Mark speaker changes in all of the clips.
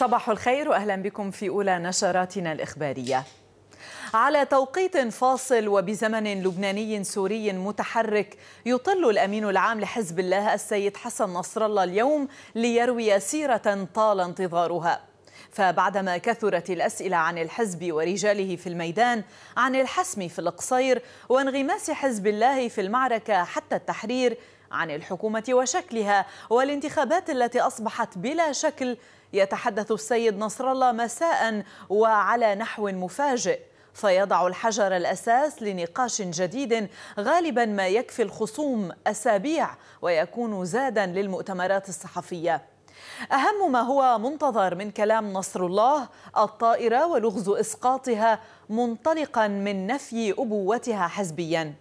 Speaker 1: صباح الخير واهلا بكم في اولى نشراتنا الاخباريه. على توقيت فاصل وبزمن لبناني سوري متحرك يطل الامين العام لحزب الله السيد حسن نصر الله اليوم ليروي سيره طال انتظارها. فبعدما كثرت الاسئله عن الحزب ورجاله في الميدان عن الحسم في القصير وانغماس حزب الله في المعركه حتى التحرير عن الحكومه وشكلها والانتخابات التي اصبحت بلا شكل يتحدث السيد نصر الله مساء وعلى نحو مفاجئ فيضع الحجر الاساس لنقاش جديد غالبا ما يكفي الخصوم اسابيع ويكون زادا للمؤتمرات الصحفيه اهم ما هو منتظر من كلام نصر الله الطائره ولغز اسقاطها منطلقا من نفي ابوتها حزبيا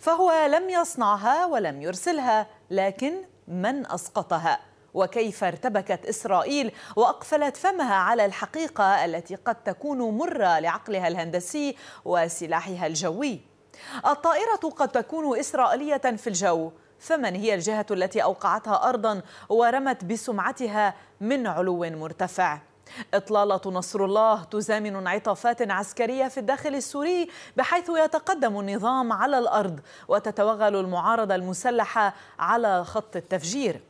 Speaker 1: فهو لم يصنعها ولم يرسلها لكن من اسقطها وكيف ارتبكت إسرائيل وأقفلت فمها على الحقيقة التي قد تكون مرة لعقلها الهندسي وسلاحها الجوي الطائرة قد تكون إسرائيلية في الجو فمن هي الجهة التي أوقعتها أرضا ورمت بسمعتها من علو مرتفع؟ إطلالة نصر الله تزامن انعطافات عسكرية في الداخل السوري بحيث يتقدم النظام على الأرض وتتوغل المعارضة المسلحة على خط التفجير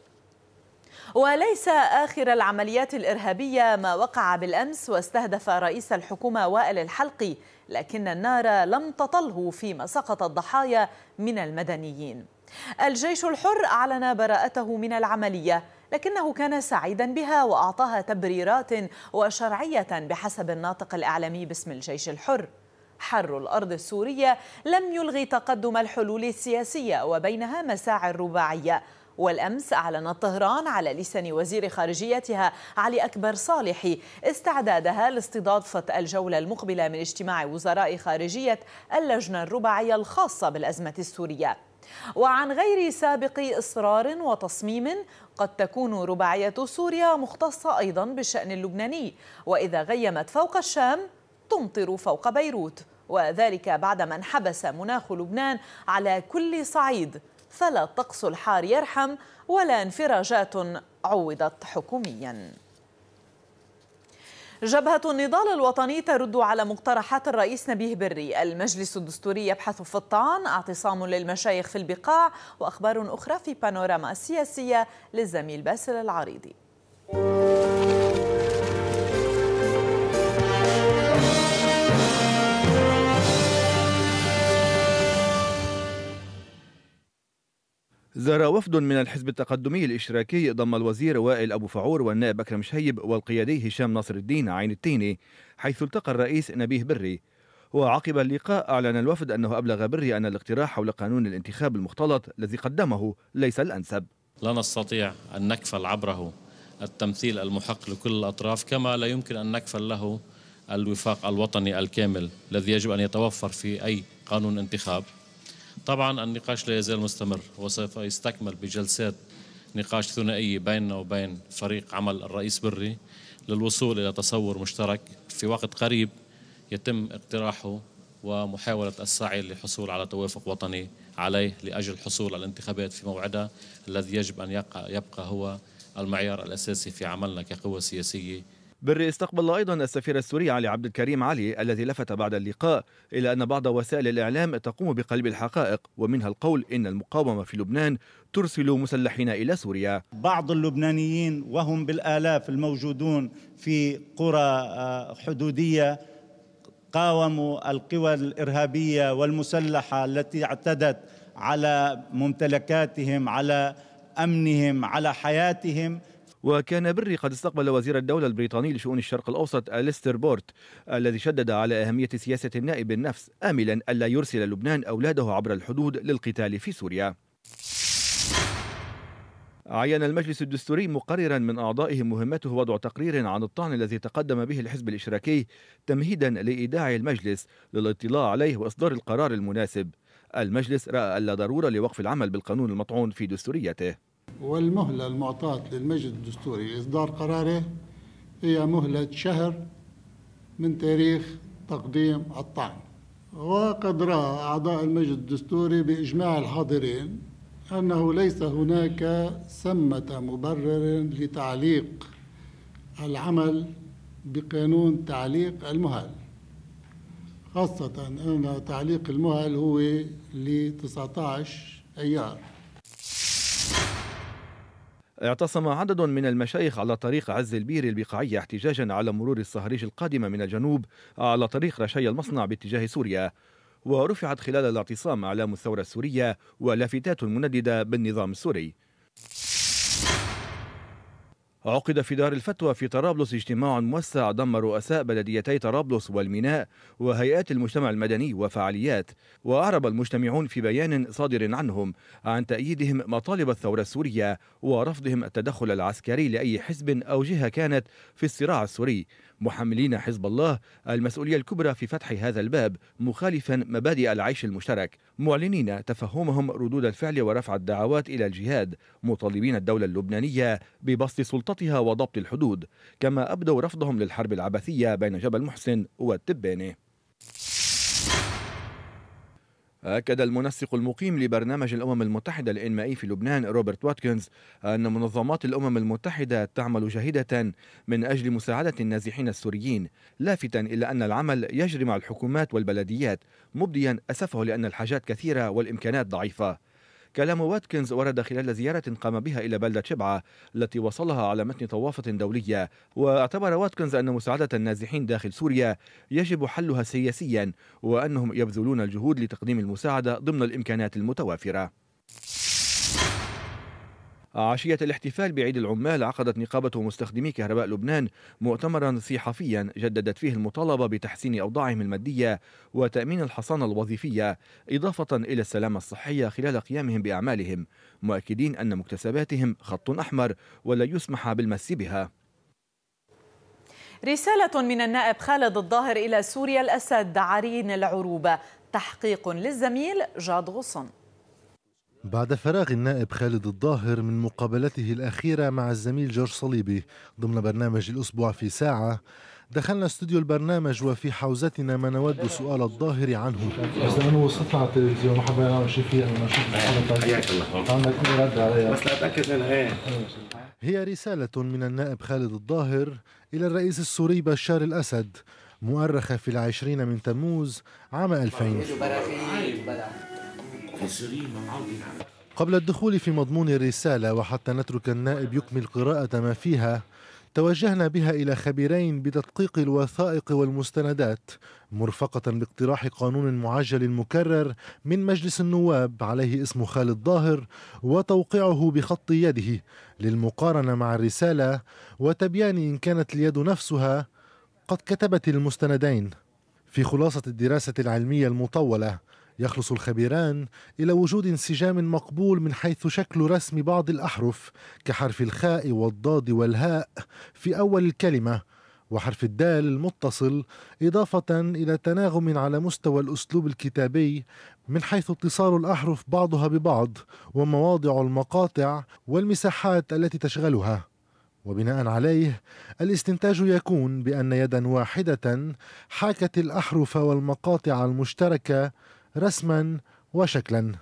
Speaker 1: وليس آخر العمليات الإرهابية ما وقع بالأمس واستهدف رئيس الحكومة وائل الحلقي لكن النار لم تطله فيما سقط الضحايا من المدنيين الجيش الحر أعلن براءته من العملية لكنه كان سعيدا بها وأعطاها تبريرات وشرعية بحسب الناطق الإعلامي باسم الجيش الحر حر الأرض السورية لم يلغي تقدم الحلول السياسية وبينها مساعي الرباعية والأمس أعلنت طهران على لسان وزير خارجيتها علي أكبر صالح استعدادها لاستضافة الجولة المقبلة من اجتماع وزراء خارجية اللجنة الرباعية الخاصة بالأزمة السورية وعن غير سابق إصرار وتصميم قد تكون رباعية سوريا مختصة أيضا بالشأن اللبناني وإذا غيمت فوق الشام تمطر فوق بيروت وذلك بعدما انحبس مناخ لبنان على كل صعيد فلا الطقس الحار يرحم ولا انفراجات عوضت حكومياً جبهة النضال الوطني ترد على مقترحات الرئيس نبيه بري المجلس الدستوري يبحث في الطعن اعتصام للمشايخ في البقاع وأخبار أخرى في بانوراما السياسية للزميل باسل العريضي
Speaker 2: زار وفد من الحزب التقدمي الاشتراكي ضم الوزير وائل ابو فعور والنائب اكرم شهيب والقيادي هشام ناصر الدين عين التيني حيث التقى الرئيس نبيه بري وعقب اللقاء أعلن الوفد أنه أبلغ بري أن الاقتراح حول قانون الانتخاب المختلط الذي قدمه ليس
Speaker 3: الأنسب لا نستطيع أن نكفل عبره التمثيل المحق لكل الأطراف كما لا يمكن أن نكفل له الوفاق الوطني الكامل الذي يجب أن يتوفر في أي قانون انتخاب طبعا النقاش لا يزال مستمر وسوف يستكمل بجلسات نقاش ثنائية بيننا وبين فريق عمل الرئيس بري للوصول إلى تصور مشترك في وقت قريب يتم اقتراحه ومحاولة السعي للحصول على توافق وطني عليه لأجل الحصول على الانتخابات في موعدها الذي يجب أن يبقى هو المعيار الأساسي في عملنا كقوة سياسية
Speaker 2: بري استقبل أيضا السفير السوري علي عبد الكريم علي الذي لفت بعد اللقاء إلى أن بعض وسائل الإعلام تقوم بقلب الحقائق ومنها القول إن المقاومة في لبنان ترسل مسلحين إلى سوريا
Speaker 4: بعض اللبنانيين وهم بالآلاف الموجودون في قرى آه، حدودية قاوموا القوى الإرهابية والمسلحة التي اعتدت على ممتلكاتهم على أمنهم على حياتهم
Speaker 2: وكان بري قد استقبل وزير الدولة البريطاني لشؤون الشرق الأوسط أليستر بورت الذي شدد على أهمية سياسة النائب النفس آملا ألا يرسل لبنان أولاده عبر الحدود للقتال في سوريا عين المجلس الدستوري مقررا من اعضائه مهمته وضع تقرير عن الطعن الذي تقدم به الحزب الاشتراكي تمهيدا لايداع المجلس للاطلاع عليه واصدار القرار المناسب. المجلس راى الا ضروره لوقف العمل بالقانون المطعون في دستوريته.
Speaker 5: والمهلة المعطاة للمجلس الدستوري لإصدار قراره هي مهلة شهر من تاريخ تقديم الطعن وقد رأى أعضاء المجلس الدستوري بإجماع الحاضرين أنه ليس هناك ثمة مبرر لتعليق العمل بقانون تعليق المهل خاصة أن تعليق المهل هو ل 19 أيار
Speaker 2: اعتصم عدد من المشايخ على طريق عز البير البقاعية احتجاجا على مرور الصهريج القادمة من الجنوب على طريق رشايا المصنع باتجاه سوريا ورفعت خلال الاعتصام أعلام الثورة السورية ولافتات منددة بالنظام السوري عقد في دار الفتوى في طرابلس اجتماع موسع ضم رؤساء بلديتي طرابلس والميناء وهيئات المجتمع المدني وفعاليات وأعرب المجتمعون في بيان صادر عنهم عن تأييدهم مطالب الثورة السورية ورفضهم التدخل العسكري لأي حزب أو جهة كانت في الصراع السوري محملين حزب الله المسؤولية الكبرى في فتح هذا الباب مخالفا مبادئ العيش المشترك معلنين تفهمهم ردود الفعل ورفع الدعوات إلى الجهاد مطالبين الدولة اللبنانية ببسط سلطتها وضبط الحدود كما أبدوا رفضهم للحرب العبثية بين جبل محسن والتباني أكد المنسق المقيم لبرنامج الأمم المتحدة الإنمائي في لبنان روبرت واتكنز أن منظمات الأمم المتحدة تعمل جاهدة من أجل مساعدة النازحين السوريين لافتا إلى أن العمل يجري مع الحكومات والبلديات مبديا أسفه لأن الحاجات كثيرة والإمكانات ضعيفة كلام واتكنز ورد خلال زيارة قام بها إلى بلدة شبعة التي وصلها على متن طوافة دولية واعتبر واتكنز أن مساعدة النازحين داخل سوريا يجب حلها سياسيا وأنهم يبذلون الجهود لتقديم المساعدة ضمن الإمكانات المتوافرة عشية الاحتفال بعيد العمال عقدت نقابة مستخدمي كهرباء لبنان مؤتمرا صحفيا جددت فيه المطالبة بتحسين أوضاعهم المادية وتأمين الحصانة الوظيفية إضافة إلى السلامة الصحية خلال قيامهم بأعمالهم مؤكدين أن مكتسباتهم خط أحمر ولا يسمح بالمس بها
Speaker 1: رسالة من النائب خالد الظاهر إلى سوريا الأسد عرين العروبة تحقيق للزميل جاد غصن
Speaker 5: بعد فراغ النائب خالد الظاهر من مقابلته الأخيرة مع الزميل جورج صليبي ضمن برنامج الأسبوع في ساعة دخلنا استوديو البرنامج وفي حوزتنا ما نود سؤال الظاهر عنه اذا انا وصلت على التلفزيون وحابين انا شيء فيه انا شفت الحلقه رد عليها
Speaker 6: بس لا اتاكد منها إيه.
Speaker 5: هي رسالة من النائب خالد الظاهر إلى الرئيس السوري بشار الأسد مؤرخة في العشرين من تموز عام 2000 قبل الدخول في مضمون الرسالة وحتى نترك النائب يكمل قراءة ما فيها توجهنا بها إلى خبيرين بتدقيق الوثائق والمستندات مرفقة باقتراح قانون معجل مكرر من مجلس النواب عليه اسم خالد ظاهر وتوقيعه بخط يده للمقارنة مع الرسالة وتبيان إن كانت اليد نفسها قد كتبت المستندين في خلاصة الدراسة العلمية المطولة يخلص الخبيران إلى وجود انسجام مقبول من حيث شكل رسم بعض الأحرف كحرف الخاء والضاد والهاء في أول الكلمة وحرف الدال المتصل إضافة إلى تناغم على مستوى الأسلوب الكتابي من حيث اتصال الأحرف بعضها ببعض ومواضع المقاطع والمساحات التي تشغلها وبناء عليه الاستنتاج يكون بأن يدا واحدة حاكت الأحرف والمقاطع المشتركة رسما وشكلا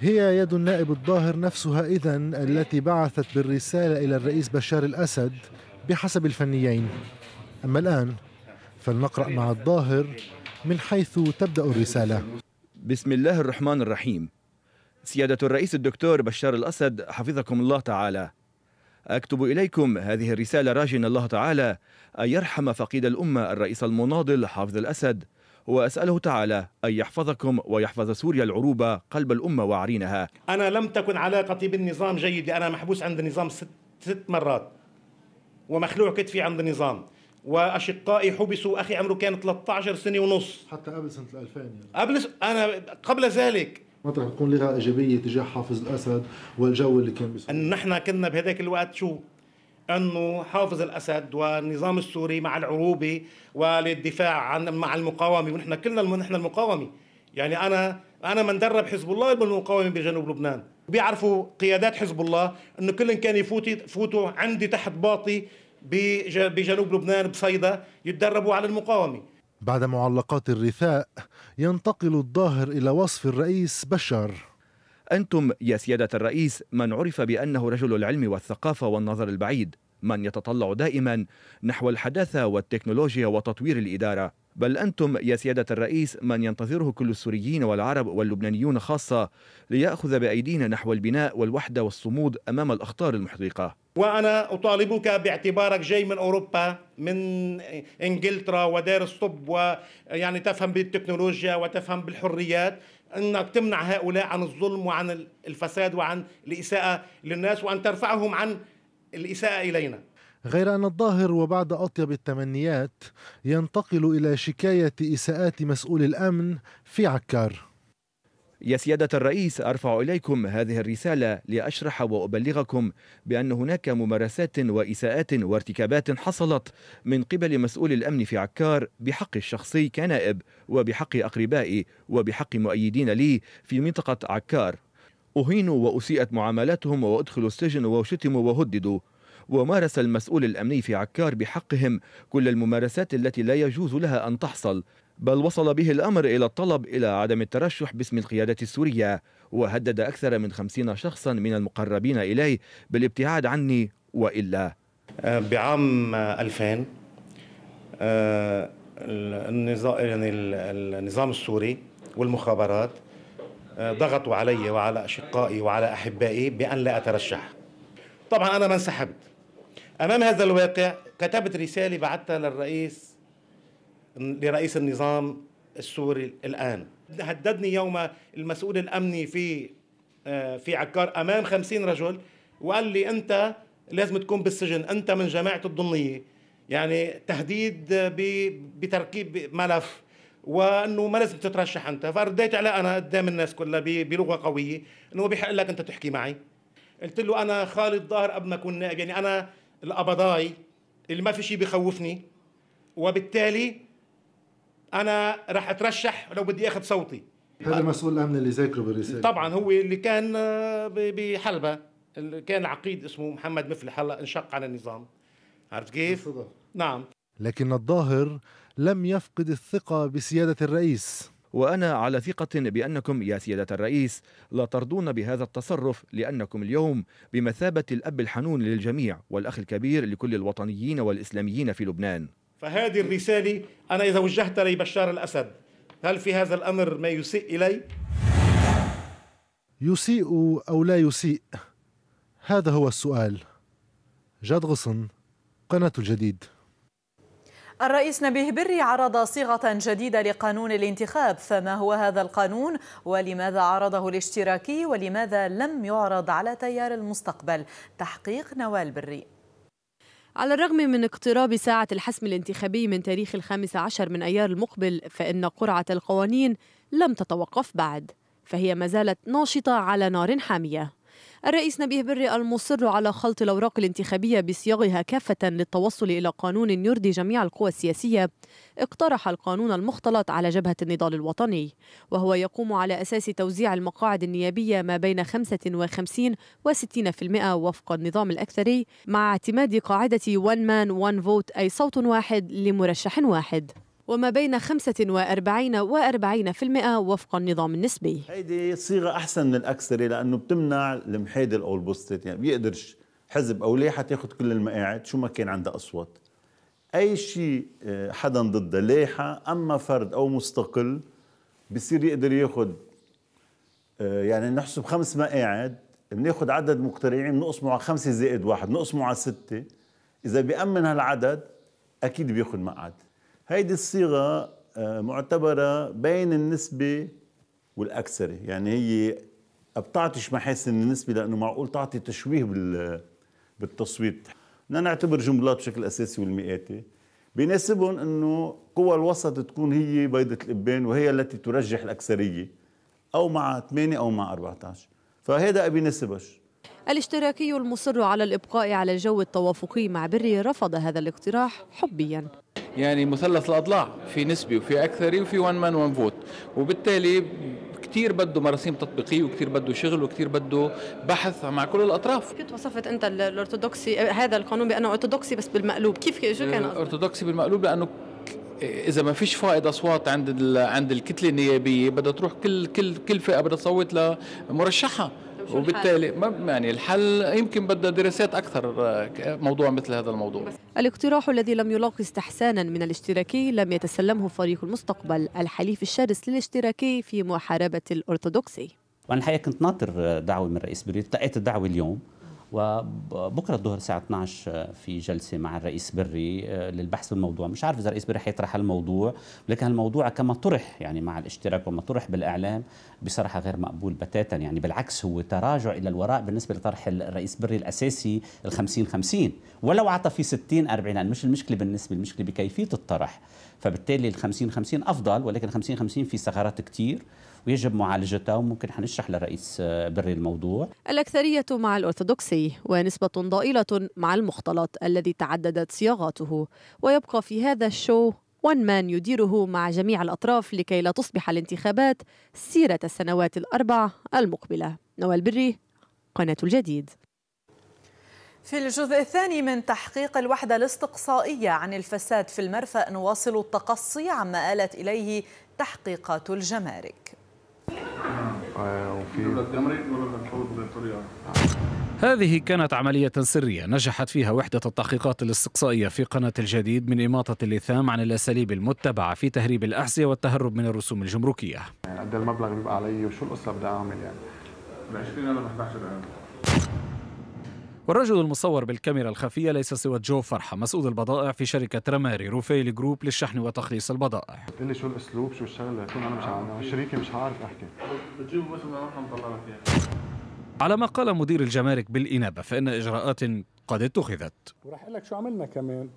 Speaker 5: هي يد النائب الظاهر نفسها إذا التي بعثت بالرسالة إلى الرئيس بشار الأسد بحسب الفنيين أما الآن فلنقرأ مع الظاهر من حيث تبدأ الرسالة
Speaker 2: بسم الله الرحمن الرحيم سيادة الرئيس الدكتور بشار الأسد حفظكم الله تعالى أكتب إليكم هذه الرسالة راجن الله تعالى أن يرحم فقيد الأمة الرئيس المناضل حافظ الأسد وأسأله تعالى أن يحفظكم ويحفظ سوريا العروبة قلب الأمة وعرينها
Speaker 6: أنا لم تكن علاقتي بالنظام جيدة أنا محبوس عند النظام ست, ست مرات ومخلوع كتفي عند النظام واشقائي حبسوا اخي عمره كان 13 سنه ونص حتى قبل سنه 2000 يعني. قبل س... انا قبل ذلك
Speaker 5: مطرح تكون لغه ايجابيه تجاه حافظ الاسد والجو اللي كان بيصير
Speaker 6: نحن كنا بهذاك الوقت شو انه حافظ الاسد والنظام السوري مع العروبه وللدفاع عن مع المقاومه ونحن كلنا نحن المقاومه يعني انا انا من درب حزب الله بالمقاومه بجنوب لبنان بيعرفوا قيادات حزب الله انه كل كان يفوت يفوتوا عندي تحت باطي بجنوب لبنان بصيدا يتدربوا على المقاومه
Speaker 5: بعد معلقات الرثاء ينتقل الظاهر إلى وصف الرئيس بشار
Speaker 2: أنتم يا سيادة الرئيس من عرف بأنه رجل العلم والثقافة والنظر البعيد من يتطلع دائما نحو الحداثة والتكنولوجيا وتطوير الإدارة بل أنتم يا سيادة الرئيس من ينتظره كل السوريين والعرب واللبنانيون خاصة ليأخذ بأيدينا نحو البناء والوحدة والصمود أمام الأخطار المحدقة
Speaker 6: وأنا أطالبك باعتبارك جاي من أوروبا من إنجلترا ودارس طب ويعني تفهم بالتكنولوجيا وتفهم بالحريات أنك تمنع هؤلاء عن الظلم وعن الفساد وعن الإساءة للناس وأن ترفعهم عن الإساءة إلينا
Speaker 5: غير أن الظاهر وبعد أطيب التمنيات ينتقل إلى شكاية إساءات مسؤول الأمن في عكار
Speaker 2: يا سيادة الرئيس أرفع إليكم هذه الرسالة لأشرح وأبلغكم بأن هناك ممارسات وإساءات وارتكابات حصلت من قبل مسؤول الأمن في عكار بحق الشخصي كنائب وبحق أقربائي وبحق مؤيدين لي في منطقة عكار أهينوا وأسيئت معاملاتهم وأدخلوا السجن وشتموا وهددوا ومارس المسؤول الأمني في عكار بحقهم كل الممارسات التي لا يجوز لها أن تحصل بل وصل به الأمر إلى الطلب إلى عدم الترشح باسم القيادة السورية وهدد أكثر من خمسين شخصا من المقربين إليه بالابتعاد عني
Speaker 6: وإلا بعام 2000 النظام يعني النظام السوري والمخابرات ضغطوا علي وعلى أشقائي وعلى أحبائي بأن لا أترشح طبعا أنا ما انسحبت امام هذا الواقع كتبت رساله بعثتها للرئيس لرئيس النظام السوري الان هددني يوم المسؤول الامني في آه، في عكار امام خمسين رجل وقال لي انت لازم تكون بالسجن انت من جماعه الضمنيه يعني تهديد بتركيب ملف وانه ما لازم تترشح انت فرديت على انا قدام الناس كلها بلغه قويه انه بحق لك انت تحكي معي قلت له انا خالد ظاهر قبل ما اكون نائب يعني انا الأبضاي اللي ما في شيء بخوفني وبالتالي انا راح اترشح لو بدي اخذ صوتي هذا
Speaker 5: مسؤول الامن اللي ذاكره بالرساله طبعا
Speaker 6: هو اللي كان آه، بحلبة اللي كان عقيد اسمه محمد مفلح هلا انشق على النظام عرفت كيف؟ نعم
Speaker 5: لكن الظاهر لم يفقد الثقة بسيادة الرئيس وأنا على ثقة بأنكم يا سيادة
Speaker 2: الرئيس لا ترضون بهذا التصرف لأنكم اليوم بمثابة الأب الحنون للجميع والأخ الكبير لكل الوطنيين والإسلاميين في لبنان
Speaker 6: فهذه الرسالة أنا إذا وجهتها لبشار الأسد هل في هذا الأمر ما يسيء إلي؟
Speaker 5: يسيء أو لا يسيء هذا هو السؤال جاد غصن قناة الجديد
Speaker 1: الرئيس نبيه بري عرض صيغة جديدة لقانون الانتخاب فما هو هذا القانون ولماذا عرضه الاشتراكي ولماذا لم يعرض على تيار المستقبل تحقيق نوال بري على الرغم من اقتراب
Speaker 7: ساعة الحسم الانتخابي من تاريخ الخامس عشر من أيار المقبل فإن قرعة القوانين لم تتوقف بعد فهي ما زالت ناشطة على نار حامية الرئيس نبيه بري المصر على خلط الأوراق الانتخابية بصياغها كافة للتوصل إلى قانون يرضي جميع القوى السياسية اقترح القانون المختلط على جبهة النضال الوطني وهو يقوم على أساس توزيع المقاعد النيابية ما بين 55 و 60% وفق النظام الأكثري مع اعتماد قاعدة one man one vote أي صوت واحد لمرشح واحد وما بين 45 و40% وفق النظام النسبي
Speaker 6: هيدي صيغة أحسن من الأكسري لأنه بتمنع المحيدل أو البوستيت يعني بيقدرش حزب أو لائحة تاخذ كل المقاعد شو ما كان عندها أصوات أي شيء آه، حدا ضد لائحة أما فرد أو مستقل بصير يقدر ياخذ آه، يعني نحسب خمس مقاعد بناخذ عدد مقترعين بنقسمه على خمسة زائد واحد نقسمه على ستة إذا بيأمن هالعدد أكيد بياخذ مقعد هيدي الصيغة آه، معتبرة بين النسبة والأكثرة يعني هي بتعطيش محاسن النسبة لأنه معقول تعطي تشويه بالتصويت بدنا نعتبر جملات بشكل أساسي والمئاتي بيناسبهم أنه قوى الوسط تكون هي بيضة الإبان وهي التي ترجح الأكثرية أو مع 8 أو مع 14 فهذا بيناسبش
Speaker 7: الاشتراكي المصر على الإبقاء على الجو التوافقي مع بري رفض هذا الاقتراح حبيا
Speaker 6: يعني مثلث
Speaker 4: الاضلاع في نسبي وفي اكثري وفي 1 مان 1 فوت وبالتالي كثير بده مراسيم تطبيقيه وكثير بده شغل وكثير بده بحث مع كل الاطراف
Speaker 7: كنت وصفت انت الارثوذكسي آه، هذا القانون بانه ارثوذكسي بس بالمقلوب كيف شو كان
Speaker 4: ارثوذكسي بالمقلوب لانه اذا ما فيش فائض اصوات عند عند الكتله النيابيه بدها تروح كل كل كل فئه بدها تصوت لمرشحها وبالتالي ما يعني الحل يمكن بدها دراسات اكثر آه، موضوع مثل هذا الموضوع
Speaker 7: الاقتراح الذي لم يلاقي استحسانا من الاشتراكي لم يتسلمه فريق المستقبل الحليف الشرس للاشتراكي في محاربه الارثوذكسي
Speaker 3: وانا الحقيقه كنت ناطر آه، دعوه من رئيس بريط تلقيت الدعوه اليوم وبكره الظهر الساعه 12 آه، في جلسه مع الرئيس بري آه، للبحث بالموضوع مش عارف اذا الرئيس بري حيطرح الموضوع لكن الموضوع كما طرح يعني مع الاشتراك وما طرح بالاعلام بصراحه غير مقبول بتاتا يعني بالعكس هو تراجع الى الوراء بالنسبه لطرح الرئيس بري الاساسي ال 50 50 ولو عطى في 60 40 يعني مش المشكله بالنسبه المشكله بكيفيه الطرح فبالتالي ال 50 50 افضل ولكن 50 50 في ثغرات كثير ويجب معالجتها وممكن حنشرح لرئيس آه، بري الموضوع
Speaker 7: الأكثرية مع الأرثوذكسي ونسبة ضئيلة مع المختلط الذي تعددت صياغاته ويبقى في هذا الشو وان مان يديره مع جميع الأطراف لكي لا تصبح الانتخابات سيرة السنوات الأربع المقبلة نوال بري قناة الجديد
Speaker 1: في الجزء الثاني من تحقيق الوحدة الاستقصائية عن الفساد في المرفأ نواصل التقصي عما آلت إليه تحقيقات الجمارك
Speaker 3: هذه كانت عملية سرية نجحت فيها وحدة التحقيقات الاستقصائية في قناة الجديد من إماطة اللثام عن الأساليب المتبعة في تهريب الأحذية والتهرب من الرسوم الجمركية
Speaker 5: قد المبلغ بيبقى علي وشو القصة بدي
Speaker 3: أعمل يعني؟
Speaker 8: ال 20000 11 ألف
Speaker 3: والرجل المصور بالكاميرا الخفية ليس سوى جو فرحة مسؤول البضائع في شركة رماري روفيل جروب للشحن وتخليص البضائع
Speaker 9: قلت لي شو الأسلوب شو الشغلة كون أنا مش عارف آه، شريكي مش عارف أحكي بتجيب مثل
Speaker 8: ما نحن طلعنا فيها
Speaker 3: على ما قال مدير الجمارك بالإنابة فإن إجراءات قد اتخذت
Speaker 8: وراح أقول لك شو عملنا كمان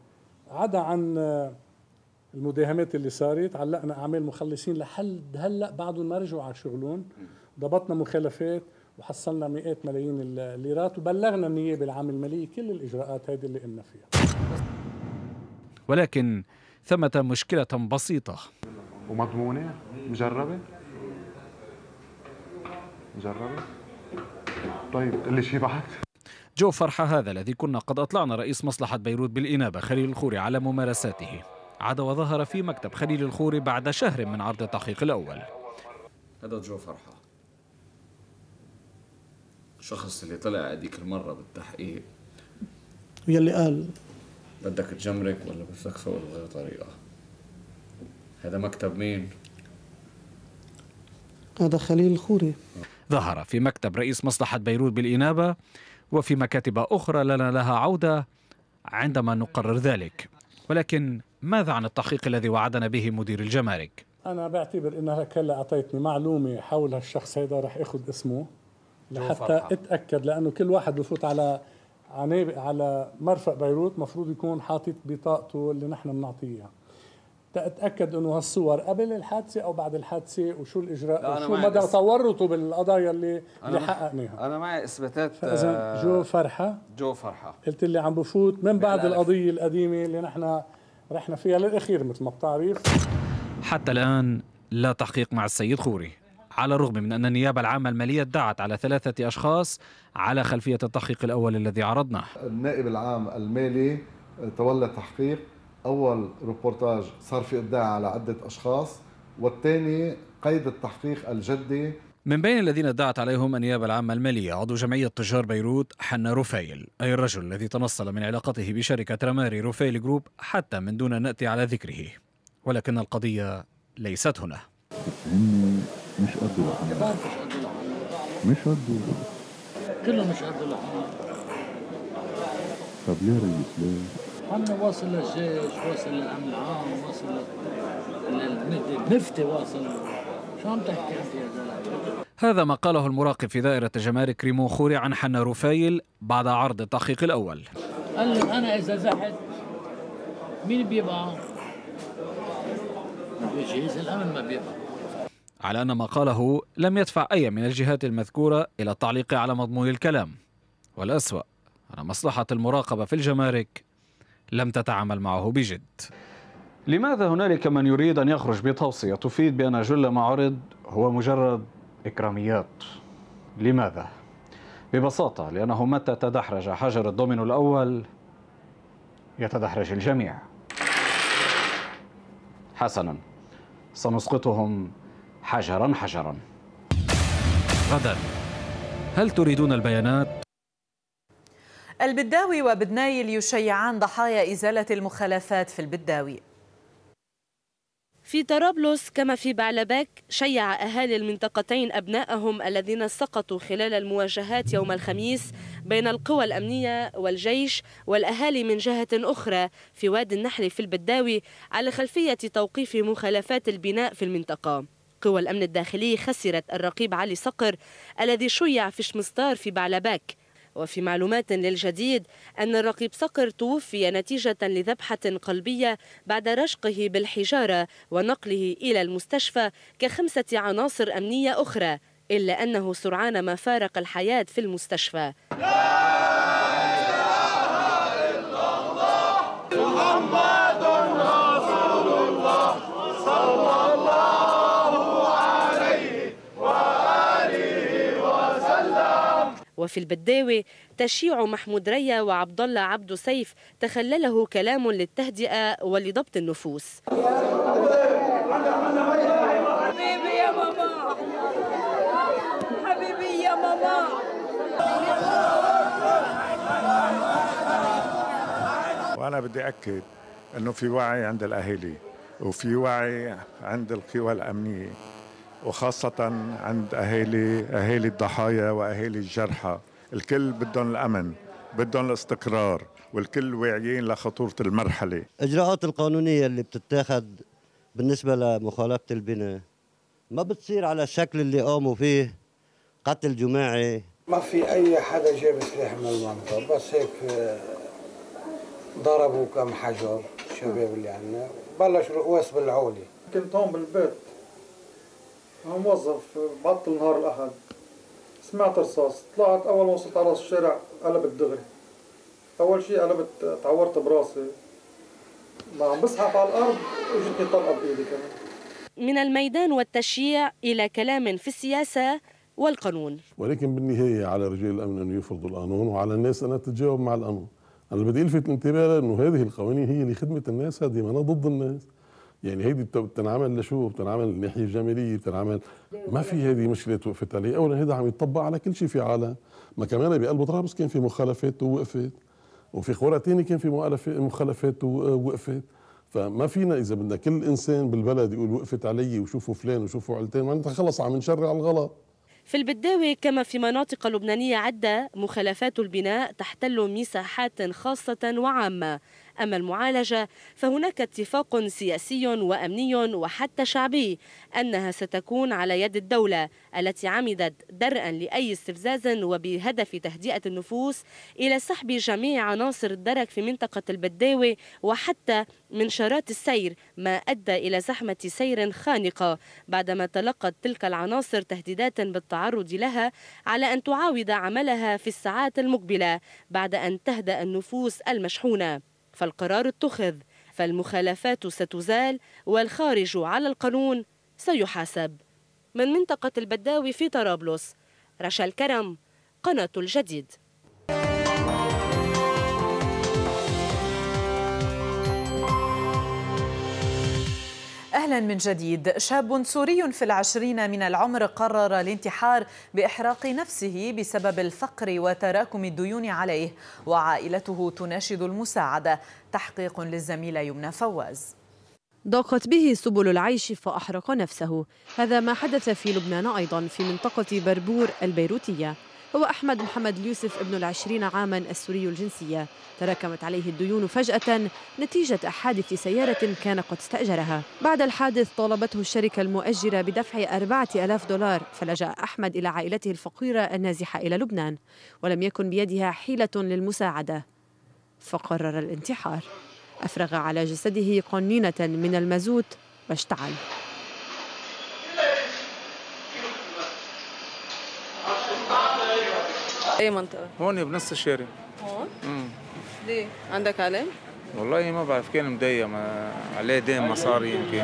Speaker 8: عدا عن آه، المداهمات اللي صارت علقنا أعمال مخلصين لحد هلأ بعدهم ما رجعوا على شغلهم ضبطنا مخالفات وحصلنا مئات ملايين الليرات وبلغنا النيابه العامه الماليه كل الاجراءات هذه اللي قلنا فيها
Speaker 3: ولكن ثمة مشكلة بسيطة ومضمونة مجربة مجربة طيب اللي شي بعد جو فرحة هذا الذي كنا قد أطلعنا رئيس مصلحة بيروت بالإنابة خليل الخوري على ممارساته عاد وظهر في مكتب خليل الخوري بعد شهر من عرض التحقيق الأول هذا جو فرحة الشخص اللي طلع هذيك المرة بالتحقيق يلي قال بدك تجمرك ولا بدك تسوي بغير طريقة هذا مكتب مين؟
Speaker 10: هذا خليل الخوري
Speaker 3: ظهر في مكتب رئيس مصلحة بيروت بالإنابة وفي مكاتب أخرى لنا لها عودة عندما نقرر ذلك ولكن ماذا عن التحقيق الذي وعدنا به مدير الجمارك؟
Speaker 8: أنا بعتبر إنك هلا أعطيتني معلومة حول هالشخص هذا رح أخذ اسمه لحتى اتاكد لانه كل واحد بفوت على على مرفق بيروت مفروض يكون حاطط بطاقته اللي نحن بنعطيها تتاكد انه هالصور قبل الحادثه او بعد الحادثه وشو الاجراء وشو مدى
Speaker 3: تورطه بالقضايا اللي اللي حققناها انا معي اثباتات اذا جو آه، فرحه جو فرحه
Speaker 8: قلت اللي عم بفوت من بعد القضيه القديمه اللي نحن رحنا فيها للاخير مثل ما بتعرف
Speaker 3: حتى الان لا تحقيق مع السيد خوري على الرغم من أن النيابة العامة المالية ادعت على ثلاثة أشخاص على خلفية التحقيق الأول الذي عرضناه
Speaker 5: النائب العام المالي تولى تحقيق أول ريبورتاج صار في إدعاء على عدة أشخاص والثاني قيد التحقيق الجدي من بين
Speaker 3: الذين ادعت عليهم النيابة العامة المالية عضو جمعية تجار بيروت حنا رفايل أي الرجل الذي تنصل من علاقته بشركة رماري رفايل جروب حتى من دون أن نأتي على ذكره ولكن القضية ليست هنا
Speaker 5: مش قد
Speaker 8: الحمار مش قد كله مش قد الحمار
Speaker 11: طب ليه ريس ليه؟
Speaker 8: عنا واصل للجيش واصل للامن العام واصل للنفط واصل شو عم تحكي انت يا زلمه؟
Speaker 3: هذا ما قاله المراقب في دائرة جمارك ريمو خوري عن حنا رفايل بعد عرض التحقيق الأول
Speaker 4: قال لي أنا إذا زحت مين بيبقى؟
Speaker 5: جهاز الأمن ما بيبقى
Speaker 3: على أن ما قاله لم يدفع أي من الجهات المذكورة إلى التعليق على مضمون الكلام والأسوأ أن مصلحة المراقبة في الجمارك لم تتعامل معه بجد لماذا هنالك من يريد أن يخرج بتوصية تفيد بأن جل ما عرض هو مجرد إكراميات لماذا؟ ببساطة لأنه متى تدحرج حجر الدومينو الأول يتدحرج الجميع حسنا سنسقطهم حجرا حجرا غدا هل تريدون البيانات؟
Speaker 1: البداوي وبدنايل يشيعان ضحايا إزالة المخالفات في البداوي
Speaker 12: في طرابلس كما في بعلبك شيع أهالي المنطقتين أبنائهم الذين سقطوا خلال المواجهات يوم الخميس بين القوى الأمنية والجيش والأهالي من جهة أخرى في وادي النحل في البداوي على خلفية توقيف مخالفات البناء في المنطقة قوى الأمن الداخلي خسرت الرقيب علي صقر الذي شيع في شمستار في بعلباك وفي معلومات للجديد أن الرقيب صقر توفي نتيجة لذبحة قلبية بعد رشقه بالحجارة ونقله إلى المستشفى كخمسة عناصر أمنية أخرى إلا أنه سرعان ما فارق الحياة في المستشفى وفي البداوي تشيع محمود ريا وعبد الله عبد سيف تخلله كلام للتهدئة ولضبط النفوس حبيبي
Speaker 13: يا ماما حبيبي يا ماما
Speaker 6: وأنا بدي أكد أنه في وعي عند الأهالي وفي وعي عند القوى الأمنية وخاصة عند أهالي أهالي الضحايا وأهالي الجرحى الكل بدهم الأمن بدهم الاستقرار والكل واعيين لخطورة المرحلة
Speaker 10: الإجراءات القانونية اللي بتتاخذ بالنسبة لمخالفة البناء ما بتصير على الشكل اللي قاموا فيه قتل جماعي
Speaker 9: ما في أي حدا جاب سلاح من المنطقة بس هيك آه، ضربوا كم حجر الشباب اللي عندنا بلش رؤوس بالعولي كنت هون بالبيت أنا موظف بطل نهار الأحد
Speaker 8: سمعت رصاص طلعت أول ما وصلت على راس الشارع قلبت دغري أول شيء قلبت تعورت براسي ما عم بسحب على الأرض اجتني طلقة
Speaker 12: بإيدي كمان من الميدان والتشييع إلى كلام في السياسة والقانون
Speaker 8: ولكن بالنهاية على رجال الأمن أن يفرضوا القانون وعلى الناس أن تتجاوب مع القانون أنا بدي ألفت انتباهي انه هذه القوانين هي لخدمة الناس هذه ما أنا ضد الناس يعني هيدي بتنعمل لشو؟ بتنعمل الناحيه الجماليه بتنعمل ما في هذه مشكله توقفت عليه، اولا هيدا عم يطبق على كل شيء في العالم، ما كمان بقلب طرابلس كان في مخالفات ووقفت وفي خورا ثانيه كان في مخالفات ووقفت فما فينا اذا بدنا كل انسان بالبلد يقول وقفت علي وشوفوا فلان وشوفوا علتين معناتها خلص عم نشرع الغلط
Speaker 12: في البداوي كما في مناطق لبنانية عدة مخالفات البناء تحتل مساحات خاصة وعامة أما المعالجة فهناك اتفاق سياسي وأمني وحتى شعبي أنها ستكون على يد الدولة التي عمدت درءا لأي استفزاز وبهدف تهدئة النفوس إلى سحب جميع عناصر الدرك في منطقة البداوي وحتى من شارات السير ما أدى إلى زحمة سير خانقة بعدما تلقت تلك العناصر تهديدات بالتعرض لها على أن تعاود عملها في الساعات المقبلة بعد أن تهدأ النفوس المشحونة فالقرار اتخذ فالمخالفات ستزال والخارج على القانون سيحاسب من منطقة البداوي في طرابلس رشا الكرم قناة الجديد
Speaker 1: أهلا من جديد شاب سوري في العشرين من العمر قرر الانتحار بإحراق نفسه بسبب الفقر وتراكم الديون عليه وعائلته تناشد المساعدة تحقيق للزميلة يمنى فواز ضاقت به سبل العيش فأحرق نفسه هذا ما حدث في لبنان أيضا في منطقة بربور
Speaker 7: البيروتية هو أحمد محمد اليوسف ابن العشرين عاما السوري الجنسية تراكمت عليه الديون فجأة نتيجة حادث سيارة كان قد استأجرها بعد الحادث طالبته الشركة المؤجرة بدفع أربعة ألاف دولار فلجأ أحمد إلى عائلته الفقيرة النازحة إلى لبنان ولم يكن بيدها حيلة للمساعدة فقرر الانتحار أفرغ على جسده قنينة من المازوت واشتعل اي منطقه
Speaker 6: هون بنص الشارع
Speaker 7: هون
Speaker 11: امم
Speaker 12: ليه عندك علام
Speaker 11: والله ما بعرف كان مضيق ما عليه دين مصاري يمكن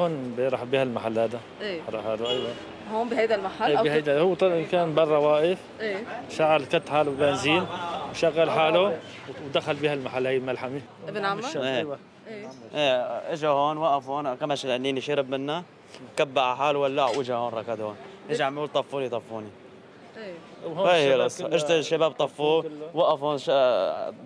Speaker 11: هون راح بهالمحل هذا ايه هذا ايوه
Speaker 12: هون بهيدا المحل ايه بهيدا
Speaker 11: هو
Speaker 8: طلع كان برا واقف ايه شعل كت حاله بنزين وشغل حاله
Speaker 10: ودخل بهالمحل هي الملحمه ابن عمك؟ ايوه ايه ايه اجى هون وقف هون كمش لانين شرب منا كبع حاله ولع واجى هون ركض هون اجى عم يقول طفوني طفوني
Speaker 11: فهي اجت الشباب طفوه
Speaker 10: وقفوا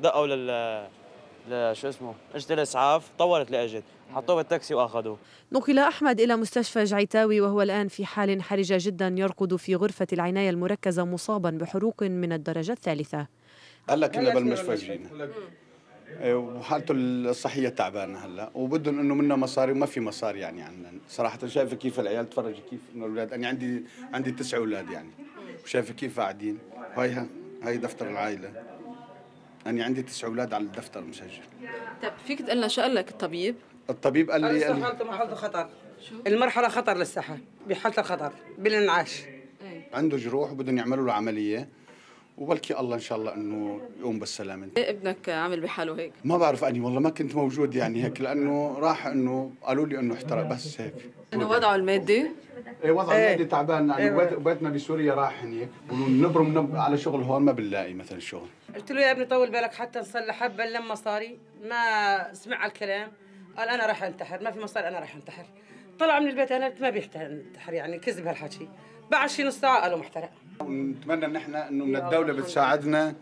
Speaker 10: دقوا لل شو اسمه اجت الاسعاف طولت لاجت حطوه بالتاكسي واخذوه
Speaker 7: نقل احمد الى مستشفى جعيتاوي وهو الان في حال حرجه جدا يرقد في غرفه العنايه المركزه مصابا بحروق من الدرجه الثالثه
Speaker 9: هلا كنا بالمشفى جينا إيه، وحالته الصحيه تعبانه هلا وبدهم انه منا مصاري وما في مصاري يعني عندنا صراحه شايفه كيف العيال تفرج كيف انه الاولاد انا عندي عندي تسع اولاد يعني شايف كيف قاعدين هاي هاي دفتر العائله أنا عندي تسع أولاد على الدفتر مسجل
Speaker 7: طب فيك تقول لنا شو قال لك الطبيب؟
Speaker 9: الطبيب قال لي قال
Speaker 7: أنتم
Speaker 10: حالته خطر شو؟ المرحلة خطر للصحة بحالة الخطر بالإنعاش
Speaker 9: إيه. عنده جروح وبدهم يعملوا له عملية وبلكي الله ان شاء الله انه يقوم بالسلامه
Speaker 10: ليه ابنك
Speaker 7: عامل بحاله هيك
Speaker 9: ما بعرف اني والله ما كنت موجود يعني هيك لانه راح انه قالوا لي انه احترق بس هيك
Speaker 10: انه وضعه المادي ايه وضعه ايه. المادي
Speaker 9: تعبان يعني ايه. بيتنا بسوريا راح هنيك ونبرم على شغل هون ما بنلاقي مثلا شغل
Speaker 10: قلت له يا ابني طول بالك حتى نصلح حبا لما مصاري ما سمع الكلام قال انا راح انتحر ما في مصاري انا راح انتحر طلع من البيت انا ما بيحتحر يعني كذب هالحكي بعد شي نص ساعه قالوا محترق
Speaker 9: ونتمنى ان احنا انه من الدوله بتساعدنا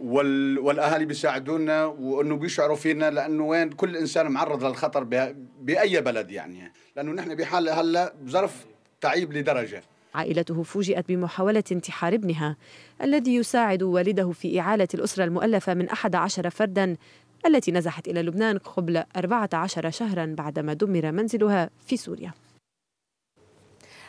Speaker 9: وال... والاهالي بيساعدونا وانه بيشعروا فينا لانه وين كل انسان معرض للخطر ب... باي بلد يعني لانه نحن بحاله هلا بظرف تعيب لدرجه
Speaker 7: عائلته فوجئت بمحاولة انتحار ابنها الذي يساعد والده في إعالة الأسرة المؤلفة من أحد عشر فرداً التي نزحت إلى لبنان قبل 14 شهراً بعدما دمر منزلها في سوريا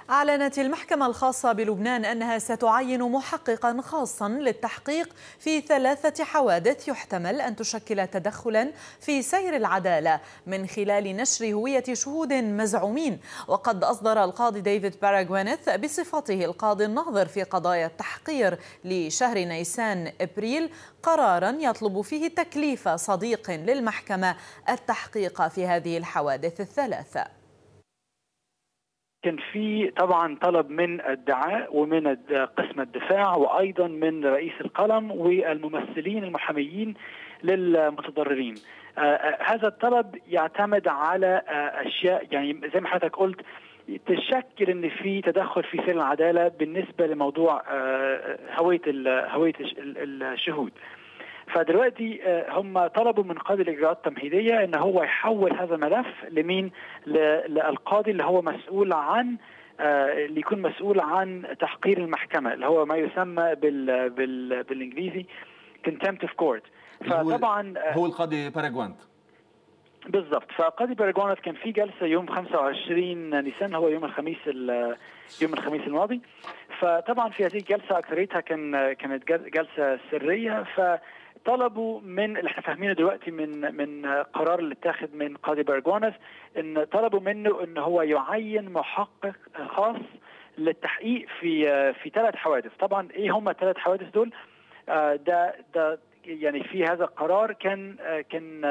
Speaker 1: أعلنت المحكمة الخاصة بلبنان أنها ستعين محققا خاصا للتحقيق في ثلاثة حوادث يحتمل أن تشكل تدخلا في سير العدالة من خلال نشر هوية شهود مزعومين وقد أصدر القاضي ديفيد باراغوينيث بصفته القاضي الناظر في قضايا التحقير لشهر نيسان إبريل قرارا يطلب فيه تكليف صديق للمحكمة التحقيق في هذه الحوادث الثلاثة
Speaker 4: كان في طبعا طلب من الدعاء ومن قسم الدفاع وايضا من رئيس القلم والممثلين المحاميين للمتضررين آه، آه، هذا الطلب يعتمد على آه، اشياء يعني زي ما حضرتك قلت تشكل ان في تدخل في سير العداله بالنسبه لموضوع هويه هويه الشهود فدلوقتي آه، هم طلبوا من قاضي الاجراءات التمهيديه ان هو يحول هذا الملف لمين للقاضي اللي هو مسؤول عن آه، اللي يكون مسؤول عن تحقير المحكمه اللي هو ما يسمى بال بال بالانجليزي contempt of court فطبعا آه، هو
Speaker 2: القاضي باراجوانت
Speaker 4: بالضبط فقاضي باراجوانت كان في جلسه يوم 25 نيسان هو يوم الخميس يوم الخميس الماضي فطبعا في هذه الجلسه اكثريتها كان كانت جلسه سريه ف طلبوا من اللي احنا فاهمينه دلوقتي من من قرار اللي اتاخد من قاضي برجونس ان طلبوا منه ان هو يعين محقق خاص للتحقيق في في ثلاث حوادث طبعا ايه هم الثلاث حوادث دول آه، ده ده يعني في هذا القرار كان آه، كان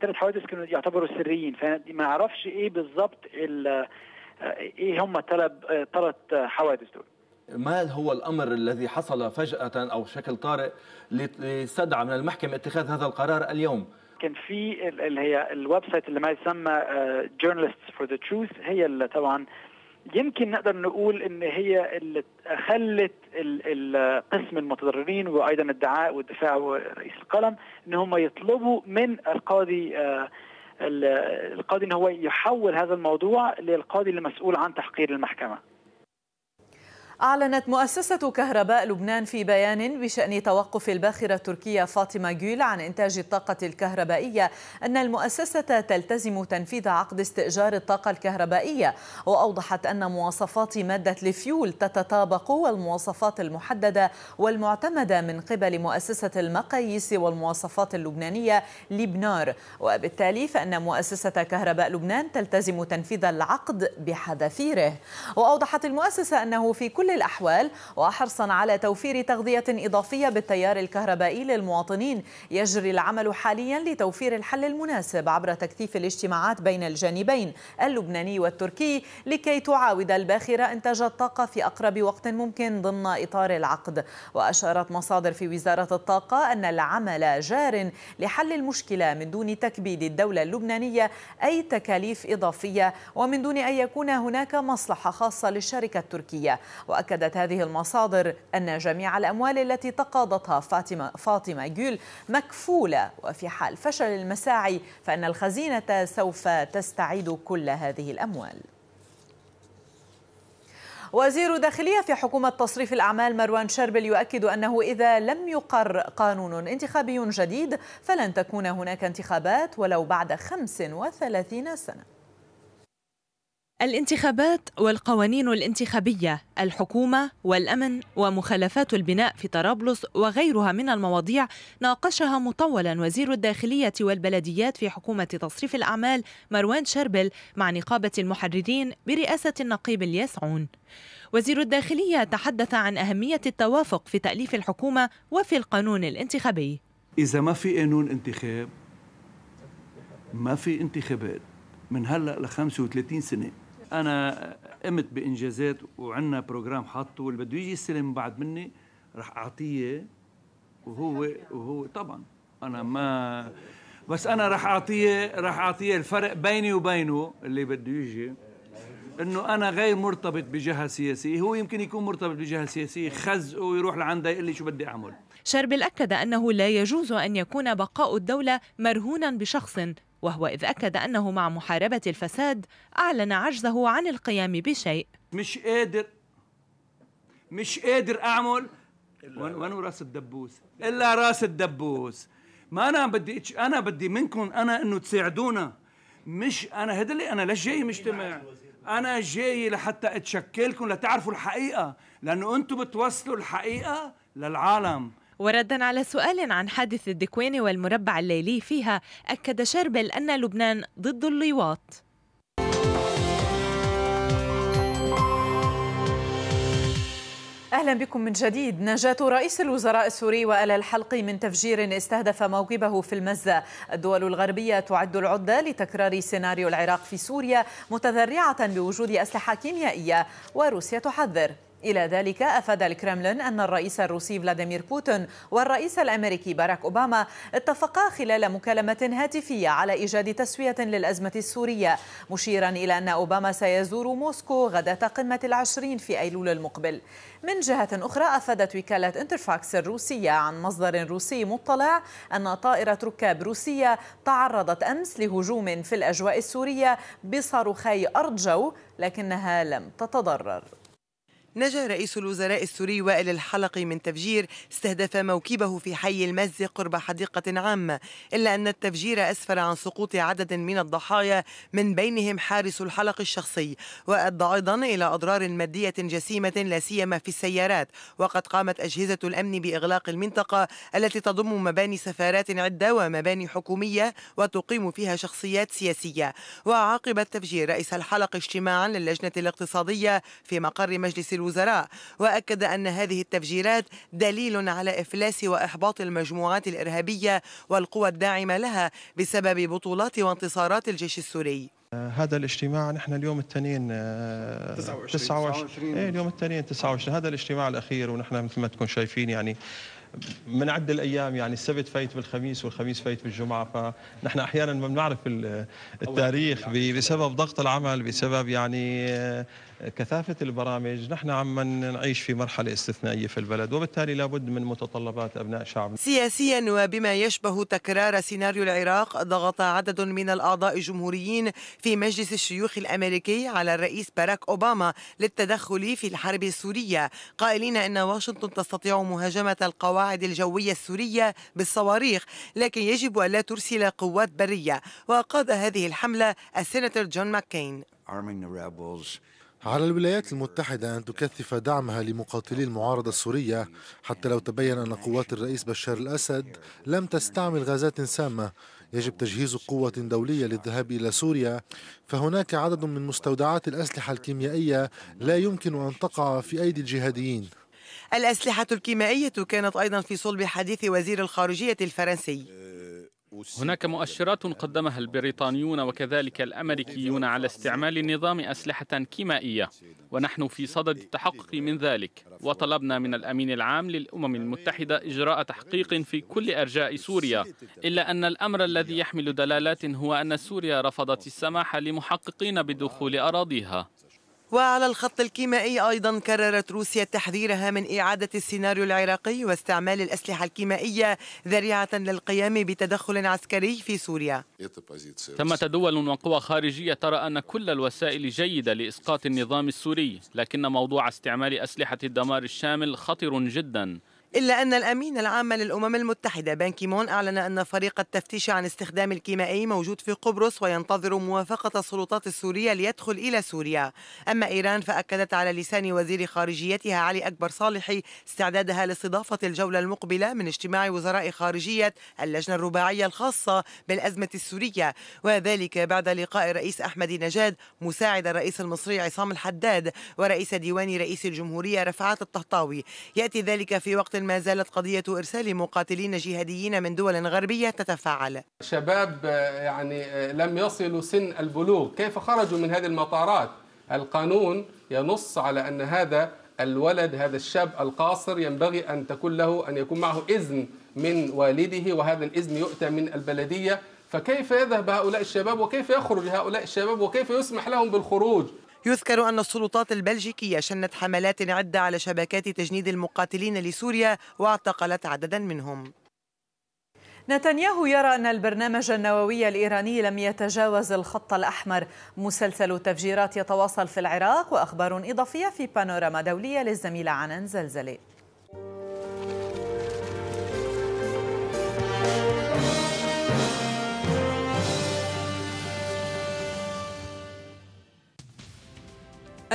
Speaker 4: ثلاث آه، حوادث كانوا يعتبروا سريين فما اعرفش ايه بالظبط ايه هم ثلاث حوادث دول ما
Speaker 2: هو الأمر الذي حصل فجأة أو بشكل طارئ لسدع من المحكمة اتخاذ هذا القرار اليوم؟
Speaker 4: كان في اللي هي الويب سايت اللي ما يسمى جورنالستس فور ذا تروث هي اللي طبعا يمكن نقدر نقول ان هي اللي خلت قسم المتضررين وايضا الدعاء والدفاع ورئيس القلم ان هم يطلبوا من القاضي آه، القاضي ان هو يحول هذا الموضوع للقاضي المسؤول عن تحقير المحكمه.
Speaker 1: أعلنت مؤسسة كهرباء لبنان في بيان بشأن توقف الباخرة التركية فاطمة جيل عن إنتاج الطاقة الكهربائية أن المؤسسة تلتزم تنفيذ عقد استئجار الطاقة الكهربائية وأوضحت أن مواصفات مادة الفيول تتطابق والمواصفات المحددة والمعتمدة من قبل مؤسسة المقاييس والمواصفات اللبنانية لبنار وبالتالي فإن مؤسسة كهرباء لبنان تلتزم تنفيذ العقد بحذافيره وأوضحت المؤسسة أنه في كل كل الأحوال وحرصا على توفير تغذية إضافية بالتيار الكهربائي للمواطنين يجري العمل حاليا لتوفير الحل المناسب عبر تكثيف الاجتماعات بين الجانبين اللبناني والتركي لكي تعاود الباخرة إنتاج الطاقة في أقرب وقت ممكن ضمن إطار العقد وأشارت مصادر في وزارة الطاقة أن العمل جار لحل المشكلة من دون تكبيد الدولة اللبنانية أي تكاليف إضافية ومن دون أن يكون هناك مصلحة خاصة للشركة التركية وأكدت هذه المصادر أن جميع الأموال التي تقاضتها فاطمة, فاطمة جول مكفولة وفي حال فشل المساعي فإن الخزينة سوف تستعيد كل هذه الأموال وزير داخلية في حكومة تصريف الأعمال مروان شربل يؤكد أنه إذا لم يقر قانون انتخابي جديد فلن تكون هناك انتخابات ولو بعد 35 سنة
Speaker 14: الانتخابات والقوانين الانتخابية، الحكومة والأمن ومخالفات البناء في طرابلس وغيرها من المواضيع ناقشها مطولا وزير الداخلية والبلديات في حكومة تصريف الأعمال مروان شربل مع نقابة المحررين برئاسة النقيب اليسعون وزير الداخلية تحدث عن أهمية التوافق في تأليف الحكومة وفي القانون الانتخابي.
Speaker 11: إذا ما في قانون انتخاب ما في انتخابات من هلا ل 35 سنه انا قمت بانجازات وعندنا بروجرام حاطه واللي بده يجي يستلم بعد مني راح اعطيه وهو وهو طبعا انا ما بس انا راح اعطيه راح اعطيه الفرق بيني وبينه اللي بده يجي انه انا غير مرتبط بجهه سياسيه هو يمكن يكون مرتبط بجهه سياسيه خزقه ويروح لعندها يقول لي شو بدي اعمل
Speaker 14: شربل اكد انه لا يجوز ان يكون بقاء الدوله مرهونا بشخص وهو إذ أكد أنه مع محاربة الفساد أعلن عجزه عن القيام بشيء
Speaker 11: مش قادر مش قادر أعمل وين وين راس الدبوس إلا راس الدبوس ما أنا بدي أنا بدي منكم أنا إنه تساعدونا مش أنا هدلي أنا ليش جاي مجتمع أنا جاي لحتى أتشكلكم لتعرفوا الحقيقة لأنه أنتم
Speaker 14: بتوصلوا الحقيقة للعالم وردا على سؤال عن حادث الدكوينة والمربع الليلي فيها أكد شربل أن لبنان ضد اللواط اهلا
Speaker 1: بكم من جديد نجاة رئيس الوزراء السوري وآل الحلقي من تفجير استهدف موكبه في المزة الدول الغربية تعد العدة لتكرار سيناريو العراق في سوريا متذرعة بوجود أسلحة كيميائية وروسيا تحذر إلى ذلك أفاد الكرملين أن الرئيس الروسي فلاديمير بوتين والرئيس الأمريكي باراك أوباما اتفقا خلال مكالمة هاتفية على إيجاد تسوية للأزمة السورية مشيرا إلى أن أوباما سيزور موسكو غداة قمة العشرين في أيلول المقبل من جهة أخرى أفادت وكالة انترفاكس الروسية عن مصدر روسي مطلع أن طائرة ركاب روسية تعرضت أمس لهجوم في الأجواء السورية بصاروخي
Speaker 10: أرض جو لكنها لم تتضرر نجا رئيس الوزراء السوري وائل الحلقي من تفجير استهدف موكبه في حي المز قرب حديقة عامة إلا أن التفجير أسفر عن سقوط عدد من الضحايا من بينهم حارس الحلق الشخصي وأدى أيضا إلى أضرار مادية جسيمة لا سيما في السيارات وقد قامت أجهزة الأمن بإغلاق المنطقة التي تضم مباني سفارات عدة ومباني حكومية وتقيم فيها شخصيات سياسية وعقب التفجير رئيس الحلق اجتماعا للجنة الاقتصادية في مقر مجلس الوزراء الوزراء وأكد أن هذه التفجيرات دليل على إفلاس وإحباط المجموعات الإرهابية والقوى الداعمة لها بسبب بطولات وانتصارات الجيش السوري
Speaker 6: آه، هذا الاجتماع نحن اليوم الثانيين 29 29 ايه اليوم الثانيين 29 هذا الاجتماع الاخير ونحن مثل ما تكون شايفين يعني بنعد الايام يعني السبت فايت بالخميس والخميس فايت بالجمعه فنحن احيانا ما بنعرف التاريخ بسبب ضغط العمل بسبب يعني آه، كثافة البرامج نحن عم نعيش في مرحلة استثنائية في البلد وبالتالي لابد من متطلبات أبناء شعبنا
Speaker 10: سياسيا وبما يشبه تكرار سيناريو العراق ضغط عدد من الأعضاء الجمهوريين في مجلس الشيوخ الأمريكي على الرئيس باراك أوباما للتدخل في الحرب السورية قائلين أن واشنطن تستطيع مهاجمة القواعد الجوية السورية بالصواريخ لكن يجب ألا ترسل قوات برية وقاد هذه الحملة السيناتور جون ماكين
Speaker 5: على الولايات المتحدة أن تكثف دعمها لمقاتلي المعارضة السورية حتى لو تبين أن قوات الرئيس بشار الأسد لم تستعمل غازات سامة يجب تجهيز قوة دولية للذهاب إلى سوريا فهناك عدد من مستودعات الأسلحة الكيميائية لا يمكن أن تقع في أيدي الجهاديين
Speaker 10: الأسلحة الكيميائية كانت أيضا في صلب حديث وزير الخارجية الفرنسي
Speaker 3: هناك مؤشرات قدمها البريطانيون وكذلك الامريكيون على استعمال النظام اسلحه كيمائيه ونحن في صدد التحقق من ذلك وطلبنا من الامين العام للامم المتحده اجراء تحقيق في كل ارجاء سوريا الا ان الامر الذي يحمل دلالات هو ان سوريا رفضت السماح لمحققين بدخول اراضيها
Speaker 10: وعلى الخط الكيمائي أيضا كررت روسيا تحذيرها من إعادة السيناريو العراقي واستعمال الأسلحة الكيمائية ذريعة للقيام بتدخل عسكري في سوريا
Speaker 3: ثمة دول وقوى خارجية ترى أن كل الوسائل جيدة لإسقاط النظام السوري لكن موضوع استعمال أسلحة الدمار الشامل خطر جدا
Speaker 10: إلا أن الأمين العام للأمم المتحدة كيمون أعلن أن فريق التفتيش عن استخدام الكيمائي موجود في قبرص وينتظر موافقة السلطات السورية ليدخل إلى سوريا أما إيران فأكدت على لسان وزير خارجيتها علي أكبر صالحي استعدادها لاستضافة الجولة المقبلة من اجتماع وزراء خارجية اللجنة الرباعية الخاصة بالأزمة السورية وذلك بعد لقاء الرئيس أحمد نجاد مساعد الرئيس المصري عصام الحداد ورئيس ديوان رئيس الجمهورية رفعت الطهطاوي يأتي ذلك في وقت ما زالت قضية إرسال مقاتلين جهاديين من دول غربية تتفاعل
Speaker 9: شباب يعني لم يصلوا سن البلوغ كيف خرجوا من هذه المطارات القانون ينص على أن هذا الولد هذا الشاب القاصر ينبغي أن تكون له أن يكون معه إذن من والده وهذا الإذن يؤتى
Speaker 10: من البلدية فكيف يذهب هؤلاء الشباب وكيف يخرج هؤلاء الشباب وكيف يسمح لهم بالخروج يذكر أن السلطات البلجيكية شنت حملات عدة على شبكات تجنيد المقاتلين لسوريا واعتقلت عددا منهم نتنياهو
Speaker 1: يرى أن البرنامج النووي الإيراني لم يتجاوز الخط الأحمر مسلسل التفجيرات يتواصل في العراق وأخبار إضافية في بانوراما دولية للزميلة عنان زلزلي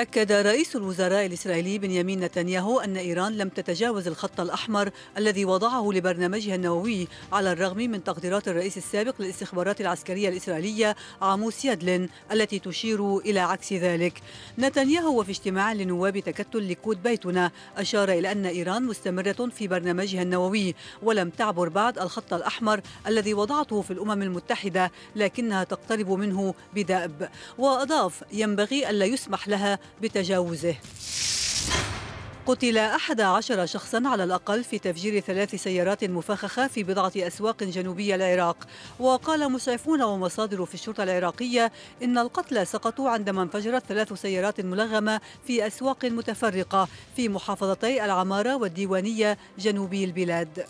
Speaker 13: أكد رئيس الوزراء الإسرائيلي بنيامين نتنياهو أن إيران لم تتجاوز الخط الأحمر الذي وضعه لبرنامجها النووي على الرغم من تقديرات الرئيس السابق للاستخبارات العسكرية الإسرائيلية عاموس يادلن التي تشير إلى عكس ذلك نتنياهو وفي اجتماع لنواب تكتل ليكود بيتنا أشار إلى أن إيران مستمرة في برنامجها النووي ولم تعبر بعد الخط الأحمر الذي وضعته في الأمم المتحدة لكنها تقترب منه بدأب وأضاف ينبغي ألا يسمح لها بتجاوزه قتل أحد عشر شخصا على الأقل في تفجير ثلاث سيارات مفخخة في بضعة أسواق جنوبية العراق وقال مسعفون ومصادر في الشرطة العراقية إن القتلى سقطوا عندما انفجرت ثلاث سيارات ملغمة في أسواق متفرقة في محافظتي العمارة والديوانية جنوبي البلاد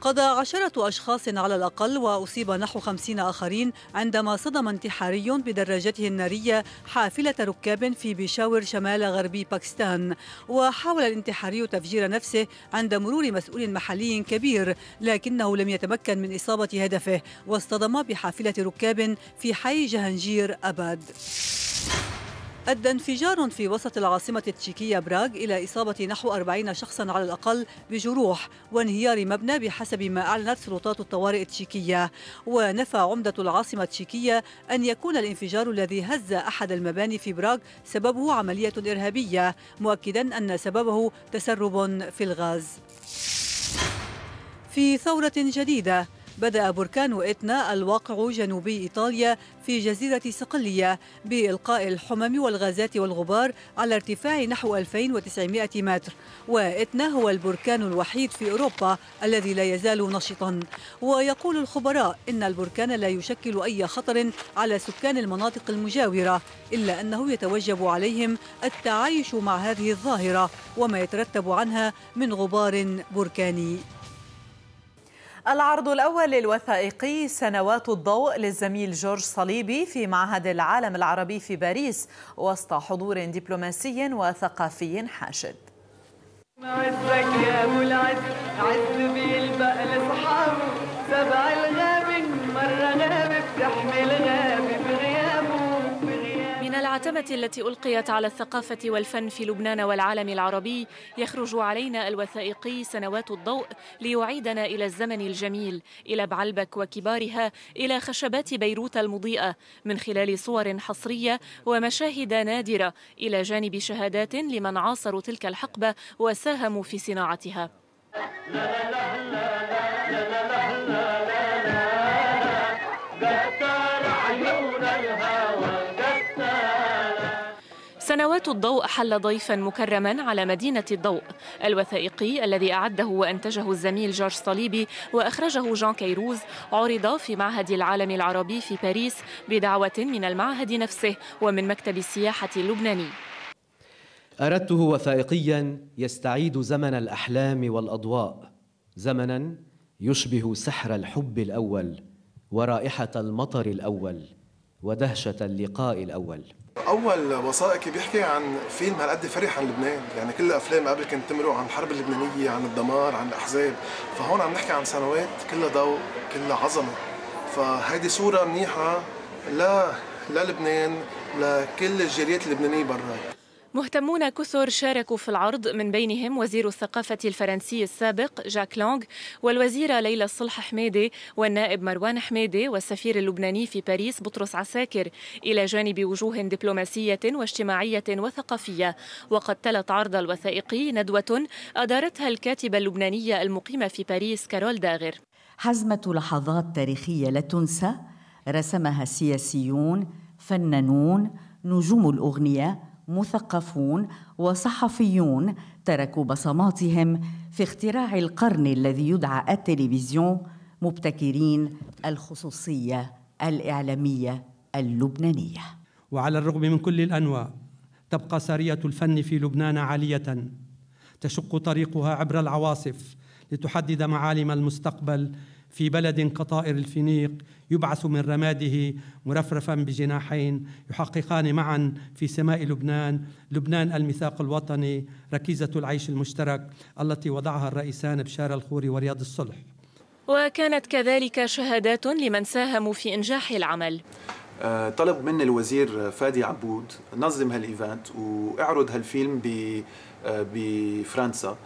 Speaker 13: قضى عشرة أشخاص على الأقل وأصيب نحو خمسين آخرين عندما صدم انتحاري بدراجته النارية حافلة ركاب في بيشاور شمال غربي باكستان وحاول الانتحاري تفجير نفسه عند مرور مسؤول محلي كبير لكنه لم يتمكن من إصابة هدفه واصطدم بحافلة ركاب في حي جهنجير أباد أدى انفجار في وسط العاصمة التشيكية براغ إلى إصابة نحو 40 شخصا على الأقل بجروح وانهيار مبنى بحسب ما أعلنت سلطات الطوارئ التشيكية ونفى عمدة العاصمة التشيكية أن يكون الانفجار الذي هز أحد المباني في براغ سببه عملية إرهابية مؤكدا أن سببه تسرب في الغاز في ثورة جديدة بدأ بركان إتنا الواقع جنوبي إيطاليا في جزيرة صقلية بإلقاء الحمم والغازات والغبار على ارتفاع نحو 2900 متر وإتنا هو البركان الوحيد في أوروبا الذي لا يزال نشطا ويقول الخبراء إن البركان لا يشكل أي خطر على سكان المناطق المجاورة إلا أنه يتوجب عليهم التعايش مع هذه الظاهرة وما يترتب عنها من غبار بركاني العرض
Speaker 1: الأول الوثائقي سنوات الضوء للزميل جورج صليبي في معهد العالم العربي في باريس وسط حضور دبلوماسي وثقافي حاشد
Speaker 10: يا ابو العز عز بيلبق سبع مره بتحمل
Speaker 15: بالعتمة التي ألقيت على الثقافة والفن في لبنان والعالم العربي يخرج علينا الوثائقي سنوات الضوء ليعيدنا إلى الزمن الجميل إلى بعلبك وكبارها إلى خشبات بيروت المضيئة من خلال صور حصرية ومشاهد نادرة إلى جانب شهادات لمن عاصروا تلك الحقبة وساهموا في صناعتها لا لا لا لا سنوات الضوء حل ضيفا مكرما على مدينة الضوء الوثائقي الذي أعده وأنتجه الزميل جورج صليبي وأخرجه جان كيروز عرض في معهد العالم العربي في باريس بدعوة من المعهد نفسه ومن مكتب السياحة اللبناني
Speaker 10: أردته وثائقيا يستعيد زمن الأحلام والأضواء زمنا يشبه سحر الحب الأول ورائحة المطر الأول ودهشة اللقاء الأول
Speaker 9: اول وثائقي بيحكي عن فيلم هالقد فرح عن لبنان يعني كل الافلام قبل كانت تمرق عن الحرب اللبنانيه عن الدمار عن الاحزاب فهون عم نحكي عن سنوات كلها ضوء كلها عظمه فهيدي صوره منيحه لا للبنان لكل الجاليات اللبنانيه برا
Speaker 15: مهتمون كثر شاركوا في العرض من بينهم وزير الثقافة الفرنسي السابق جاك لونغ والوزيرة ليلى الصلح حميدي والنائب مروان حميدي والسفير اللبناني في باريس بطرس عساكر إلى جانب وجوه دبلوماسية واجتماعية وثقافية وقد تلت عرض الوثائقي ندوة أدارتها الكاتبة اللبنانية المقيمة في باريس كارول داغر
Speaker 13: حزمة لحظات تاريخية لا تنسى رسمها سياسيون فنانون نجوم الأغنية مثقفون وصحفيون تركوا بصماتهم في اختراع القرن الذي يدعى التلفزيون مبتكرين الخصوصيه الاعلاميه اللبنانيه.
Speaker 11: وعلى الرغم من كل الانواع تبقى ساريه الفن في لبنان عاليه تشق طريقها عبر العواصف لتحدد معالم المستقبل في بلد كطائر الفينيق يبعث من رماده مرفرفا بجناحين يحققان معا في سماء لبنان لبنان الميثاق الوطني ركيزة العيش المشترك التي وضعها الرئيسان بشار الخوري ورياض الصلح
Speaker 15: وكانت كذلك شهادات لمن ساهموا في إنجاح العمل
Speaker 11: آه، طلب مني الوزير فادي عبود نظم هالايفنت واعرض هالفيلم آه، بفرنسا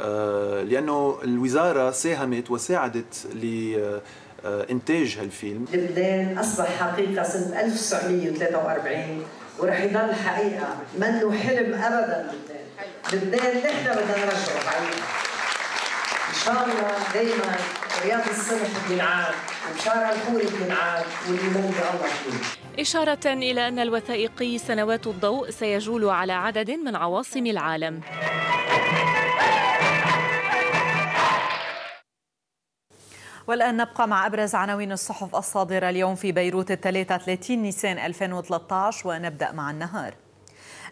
Speaker 11: آه، لأنه الوزارة ساهمت وساعدت لإنتاج آه، هالفيلم
Speaker 13: لبنان أصبح حقيقة سنة 1943 ورح يضل حقيقة منه حلم أبدا لبنان لبنان
Speaker 10: نحن بدنا نرجعه إن شاء الله دايما رياض الصبح بينعاد وبشارة الحوري بينعاد والإيمان بالله فيه
Speaker 15: إشارة إلى أن الوثائقي سنوات الضوء سيجول على عدد من عواصم العالم
Speaker 1: والآن نبقى مع أبرز عناوين الصحف الصادرة اليوم في بيروت 33 نيسان 2013 ونبدأ مع النهار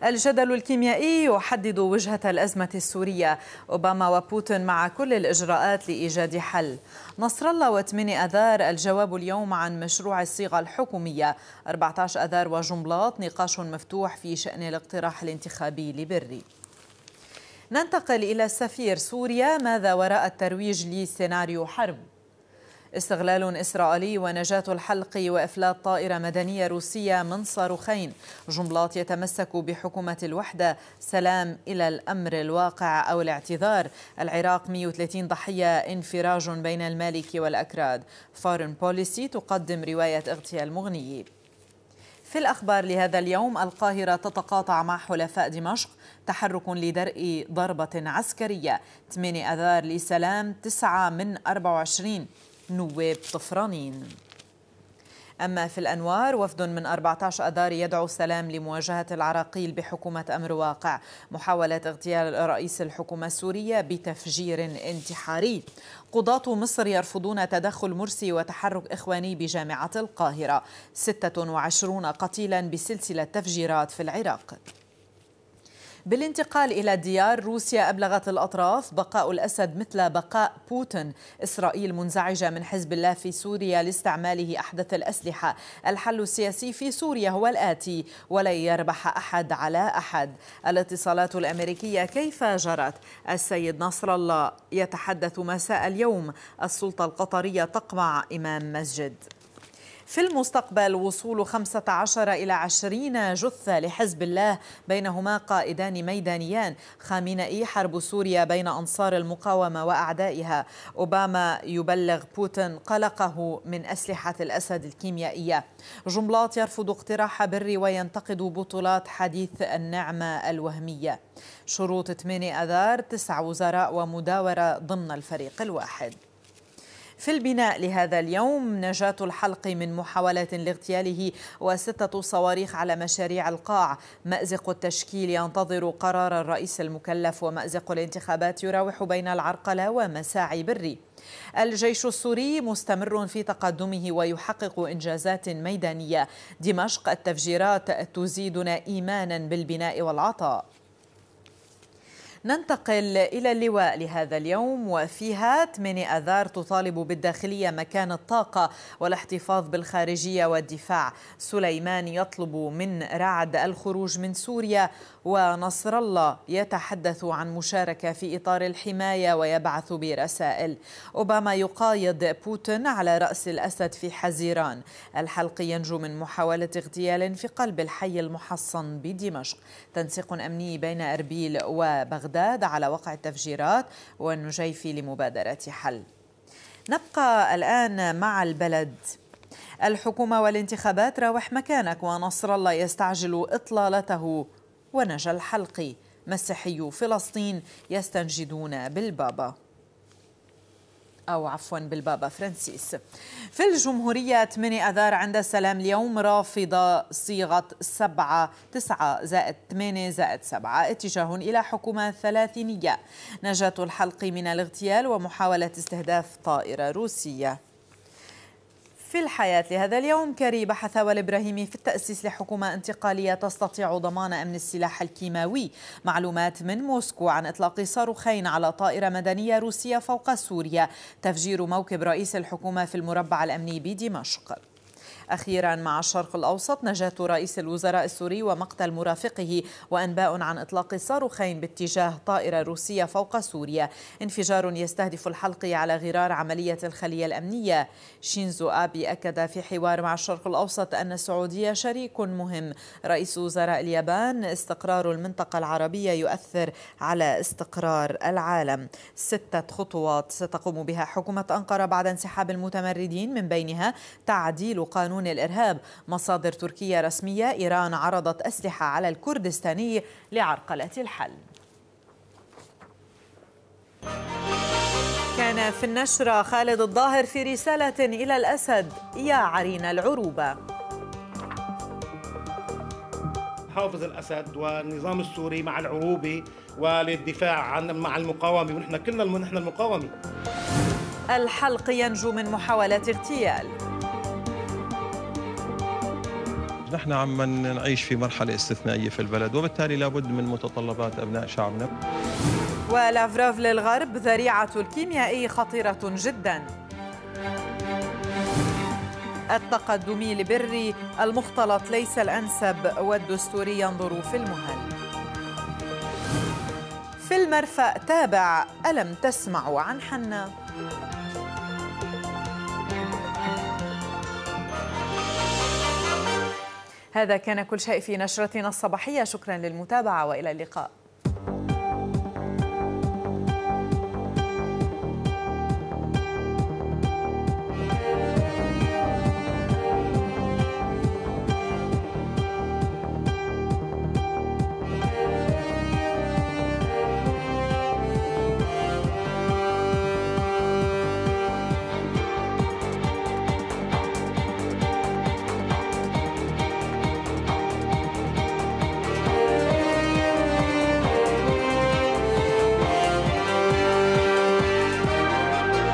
Speaker 1: الجدل الكيميائي يحدد وجهة الأزمة السورية أوباما وبوتين مع كل الإجراءات لإيجاد حل نصر الله و8 أذار الجواب اليوم عن مشروع الصيغة الحكومية 14 أذار وجملات نقاش مفتوح في شأن الاقتراح الانتخابي لبري ننتقل إلى السفير سوريا ماذا وراء الترويج لسيناريو حرب استغلال إسرائيلي ونجاة الحلق وإفلات طائرة مدنية روسية من صاروخين جملات يتمسك بحكومة الوحدة سلام إلى الأمر الواقع أو الاعتذار العراق 130 ضحية انفراج بين المالك والأكراد فارن بوليسي تقدم رواية اغتيال المغني في الأخبار لهذا اليوم القاهرة تتقاطع مع حلفاء دمشق تحرك لدرء ضربة عسكرية 8 أذار لسلام 9 من 24 نواب طفرانين أما في الأنوار وفد من 14 أدار يدعو السلام لمواجهة العراقيل بحكومة أمر واقع محاولة اغتيال رئيس الحكومة السورية بتفجير انتحاري قضاة مصر يرفضون تدخل مرسي وتحرك إخواني بجامعة القاهرة 26 قتيلا بسلسلة تفجيرات في العراق بالانتقال إلى ديار روسيا أبلغت الأطراف بقاء الأسد مثل بقاء بوتين إسرائيل منزعجة من حزب الله في سوريا لاستعماله أحدث الأسلحة الحل السياسي في سوريا هو الآتي ولن يربح أحد على أحد الاتصالات الأمريكية كيف جرت السيد نصر الله يتحدث مساء اليوم السلطة القطرية تقمع إمام مسجد في المستقبل وصول 15 إلى 20 جثة لحزب الله بينهما قائدان ميدانيان خامنئي حرب سوريا بين أنصار المقاومة وأعدائها أوباما يبلغ بوتين قلقه من أسلحة الأسد الكيميائية جملات يرفض اقتراح بر وينتقد بطولات حديث النعمة الوهمية شروط 8 أذار تسع وزراء ومداورة ضمن الفريق الواحد في البناء لهذا اليوم نجاة الحلق من محاولات لاغتياله وستة صواريخ على مشاريع القاع مأزق التشكيل ينتظر قرار الرئيس المكلف ومأزق الانتخابات يراوح بين العرقلة ومساعي بري الجيش السوري مستمر في تقدمه ويحقق إنجازات ميدانية دمشق التفجيرات تزيدنا إيمانا بالبناء والعطاء ننتقل إلى اللواء لهذا اليوم وفيها 8 أذار تطالب بالداخلية مكان الطاقة والاحتفاظ بالخارجية والدفاع سليمان يطلب من رعد الخروج من سوريا ونصر الله يتحدث عن مشاركة في إطار الحماية ويبعث برسائل أوباما يقايض بوتين على رأس الأسد في حزيران الحلق ينجو من محاولة اغتيال في قلب الحي المحصن بدمشق تنسيق أمني بين أربيل وبغداد بغداد على وقع التفجيرات والنجيفي لمبادرة حل نبقى الآن مع البلد الحكومة والانتخابات راوح مكانك ونصر الله يستعجل إطلالته ونجا الحلقي مسيحي فلسطين يستنجدون بالبابا أو عفوا بالبابا فرانسيس في الجمهورية 8 أذار عند السلام اليوم رافضة صيغة 7 9 زائد 8 زائد 7 اتجاه إلى حكومة ثلاثينية نجاة الحلق من الاغتيال ومحاولة استهداف طائرة روسية في الحياة لهذا اليوم كري بحث والإبراهيمي في التأسيس لحكومة انتقالية تستطيع ضمان أمن السلاح الكيماوي معلومات من موسكو عن إطلاق صاروخين على طائرة مدنية روسية فوق سوريا تفجير موكب رئيس الحكومة في المربع الأمني بدمشق أخيرا مع الشرق الأوسط نجاة رئيس الوزراء السوري ومقتل مرافقه وأنباء عن إطلاق صاروخين باتجاه طائرة روسية فوق سوريا انفجار يستهدف الحلقي على غرار عملية الخلية الأمنية شينزو آبي أكد في حوار مع الشرق الأوسط أن السعودية شريك مهم رئيس وزراء اليابان استقرار المنطقة العربية يؤثر على استقرار العالم ستة خطوات ستقوم بها حكومة أنقرة بعد انسحاب المتمردين من بينها تعديل قانون قانون الإرهاب مصادر تركية رسمية إيران عرضت أسلحة على الكردستاني لعرقلة الحل كان في النشرة خالد الظاهر في رسالة إلى الأسد يا عرين العروبة
Speaker 6: حافظ الأسد والنظام السوري مع العروبة وللدفاع عن مع المقاومة ونحن كلنا نحن المقاومة
Speaker 1: الحلق ينجو من محاولة اغتيال
Speaker 6: نحن عم نعيش في مرحلة استثنائية في البلد وبالتالي لابد من متطلبات أبناء شعبنا
Speaker 1: ولافروف للغرب ذريعة الكيميائي خطيرة جدا التقدمي لبري المختلط ليس الأنسب والدستوري ينظر في المهن في المرفأ تابع ألم تسمعوا عن حنا؟ هذا كان كل شيء في نشرتنا الصباحية شكرا للمتابعة وإلى اللقاء